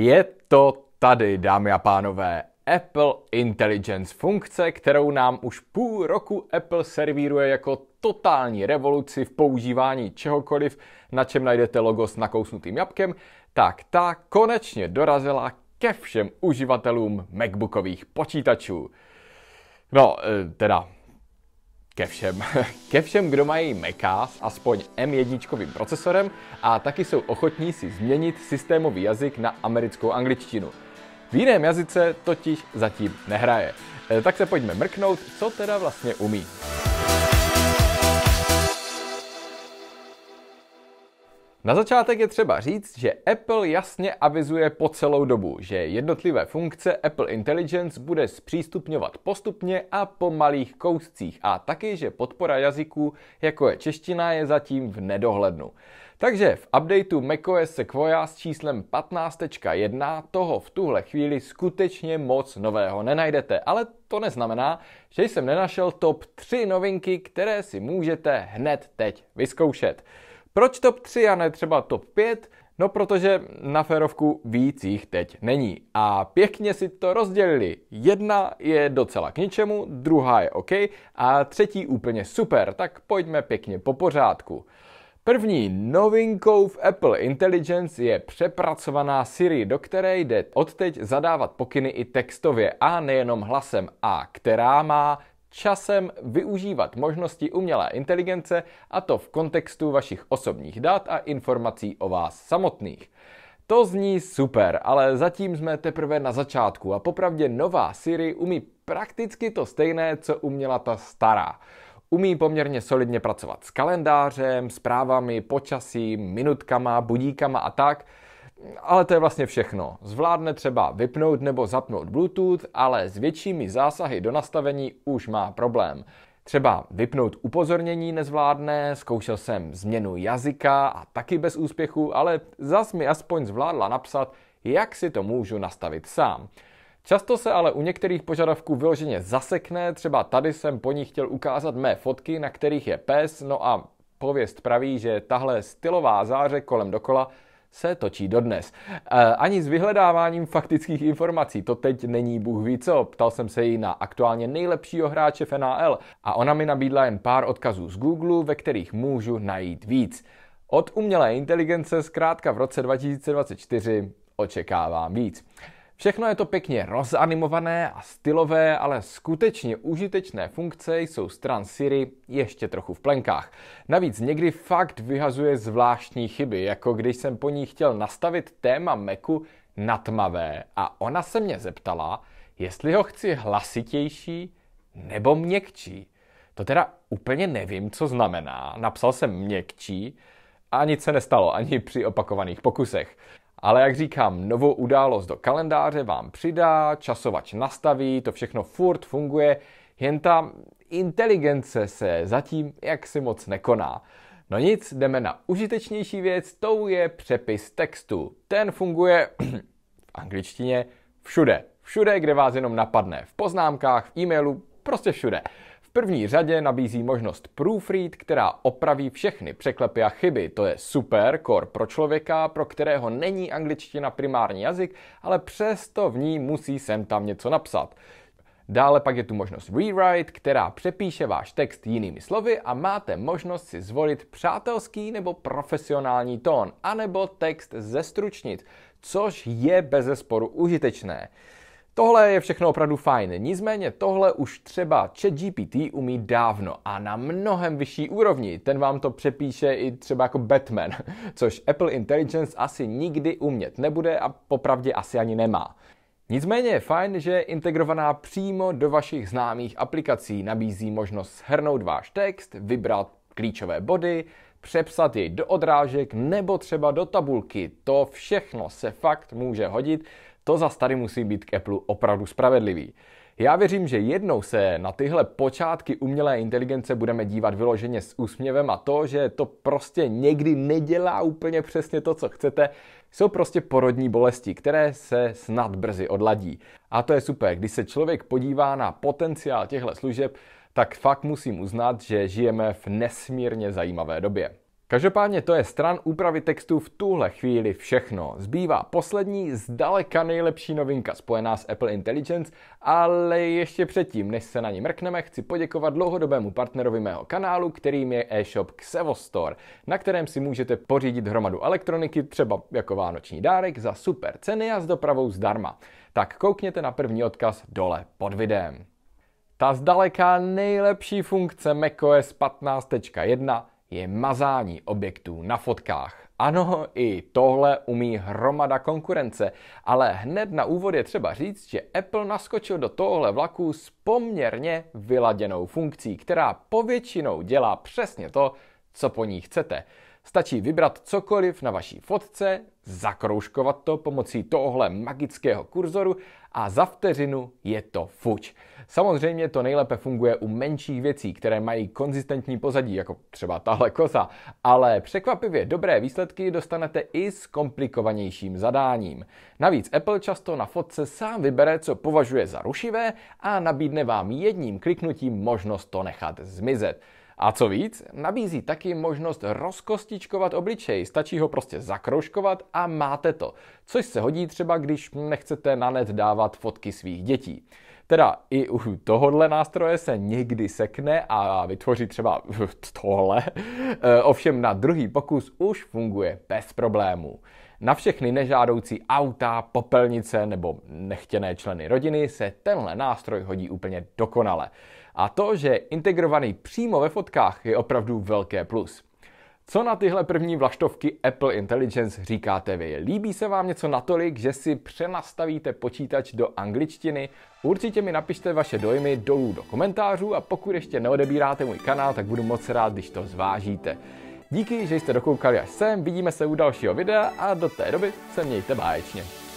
Je to tady, dámy a pánové. Apple Intelligence funkce, kterou nám už půl roku Apple servíruje jako totální revoluci v používání čehokoliv, na čem najdete logo s nakousnutým jabkem, tak ta konečně dorazila ke všem uživatelům MacBookových počítačů. No, eh, teda ke všem. ke všem, kdo mají Maca s aspoň M1 procesorem a taky jsou ochotní si změnit systémový jazyk na americkou angličtinu. V jiném jazyce totiž zatím nehraje. E, tak se pojďme mrknout, co teda vlastně umí. Na začátek je třeba říct, že Apple jasně avizuje po celou dobu, že jednotlivé funkce Apple Intelligence bude zpřístupňovat postupně a po malých kouscích a taky, že podpora jazyků, jako je čeština, je zatím v nedohlednu. Takže v updateu macOS Sequoia s číslem 15.1 toho v tuhle chvíli skutečně moc nového nenajdete, ale to neznamená, že jsem nenašel top 3 novinky, které si můžete hned teď vyzkoušet. Proč top 3 a ne třeba top 5? No protože na ferovku víc jich teď není. A pěkně si to rozdělili. Jedna je docela k ničemu, druhá je OK a třetí úplně super, tak pojďme pěkně po pořádku. První novinkou v Apple Intelligence je přepracovaná Siri, do které jde odteď zadávat pokyny i textově a nejenom hlasem a která má časem využívat možnosti umělé inteligence a to v kontextu vašich osobních dat a informací o vás samotných. To zní super, ale zatím jsme teprve na začátku a popravdě nová Siri umí prakticky to stejné, co uměla ta stará. Umí poměrně solidně pracovat s kalendářem, zprávami, počasím, minutkama, budíkama a tak, ale to je vlastně všechno. Zvládne třeba vypnout nebo zapnout Bluetooth, ale s většími zásahy do nastavení už má problém. Třeba vypnout upozornění nezvládne, zkoušel jsem změnu jazyka a taky bez úspěchu, ale zas mi aspoň zvládla napsat, jak si to můžu nastavit sám. Často se ale u některých požadavků vyloženě zasekne, třeba tady jsem po ní chtěl ukázat mé fotky, na kterých je pes, no a pověst praví, že tahle stylová záře kolem dokola se točí dodnes. E, ani s vyhledáváním faktických informací, to teď není Bůh ví co. Ptal jsem se jí na aktuálně nejlepšího hráče v NAL a ona mi nabídla jen pár odkazů z Google, ve kterých můžu najít víc. Od umělé inteligence zkrátka v roce 2024 očekávám víc. Všechno je to pěkně rozanimované a stylové, ale skutečně užitečné funkce jsou stran Siri ještě trochu v plenkách. Navíc někdy fakt vyhazuje zvláštní chyby, jako když jsem po ní chtěl nastavit téma Macu na tmavé a ona se mě zeptala, jestli ho chci hlasitější nebo měkčí. To teda úplně nevím, co znamená. Napsal jsem měkčí a nic se nestalo ani při opakovaných pokusech. Ale jak říkám, novou událost do kalendáře vám přidá, časovač nastaví, to všechno furt funguje, jen ta inteligence se zatím jaksi moc nekoná. No nic, jdeme na užitečnější věc, tou je přepis textu. Ten funguje v angličtině všude. Všude, kde vás jenom napadne. V poznámkách, v e-mailu, prostě všude. V první řadě nabízí možnost Proofread, která opraví všechny překlepy a chyby. To je super core pro člověka, pro kterého není angličtina primární jazyk, ale přesto v ní musí sem tam něco napsat. Dále pak je tu možnost Rewrite, která přepíše váš text jinými slovy a máte možnost si zvolit přátelský nebo profesionální tón, anebo text zestručnit, což je bezesporu užitečné. Tohle je všechno opravdu fajn, nicméně tohle už třeba ChatGPT umí dávno a na mnohem vyšší úrovni. Ten vám to přepíše i třeba jako Batman, což Apple Intelligence asi nikdy umět nebude a popravdě asi ani nemá. Nicméně je fajn, že je integrovaná přímo do vašich známých aplikací. Nabízí možnost shrnout váš text, vybrat klíčové body, přepsat jej do odrážek nebo třeba do tabulky. To všechno se fakt může hodit, to za tady musí být k Apple opravdu spravedlivý. Já věřím, že jednou se na tyhle počátky umělé inteligence budeme dívat vyloženě s úsměvem a to, že to prostě někdy nedělá úplně přesně to, co chcete, jsou prostě porodní bolesti, které se snad brzy odladí. A to je super, když se člověk podívá na potenciál těchto služeb, tak fakt musím uznat, že žijeme v nesmírně zajímavé době. Každopádně to je stran úpravy textu v tuhle chvíli všechno. Zbývá poslední, zdaleka nejlepší novinka spojená s Apple Intelligence, ale ještě předtím, než se na ní mrkneme, chci poděkovat dlouhodobému partnerovi mého kanálu, kterým je e-shop Xevostore, na kterém si můžete pořídit hromadu elektroniky, třeba jako vánoční dárek, za super ceny a s dopravou zdarma. Tak koukněte na první odkaz dole pod videem. Ta zdaleka nejlepší funkce macOS 15.1 je mazání objektů na fotkách. Ano, i tohle umí hromada konkurence, ale hned na úvod je třeba říct, že Apple naskočil do tohle vlaku s poměrně vyladěnou funkcí, která povětšinou dělá přesně to, co po ní chcete. Stačí vybrat cokoliv na vaší fotce, zakroužkovat to pomocí tohle magického kurzoru a za vteřinu je to fuč. Samozřejmě to nejlépe funguje u menších věcí, které mají konzistentní pozadí, jako třeba tahle kosa, ale překvapivě dobré výsledky dostanete i s komplikovanějším zadáním. Navíc Apple často na fotce sám vybere, co považuje za rušivé a nabídne vám jedním kliknutím možnost to nechat zmizet. A co víc, nabízí taky možnost rozkostičkovat obličej. Stačí ho prostě zakroužkovat a máte to. Což se hodí třeba, když nechcete na net dávat fotky svých dětí. Teda i u tohohle nástroje se někdy sekne a vytvoří třeba tohle. E, ovšem na druhý pokus už funguje bez problémů. Na všechny nežádoucí auta, popelnice nebo nechtěné členy rodiny se tenhle nástroj hodí úplně dokonale. A to, že je integrovaný přímo ve fotkách, je opravdu velké plus. Co na tyhle první vlaštovky Apple Intelligence říkáte vy? Líbí se vám něco natolik, že si přenastavíte počítač do angličtiny? Určitě mi napište vaše dojmy dolů do komentářů a pokud ještě neodebíráte můj kanál, tak budu moc rád, když to zvážíte. Díky, že jste dokoukali až sem, vidíme se u dalšího videa a do té doby se mějte báječně.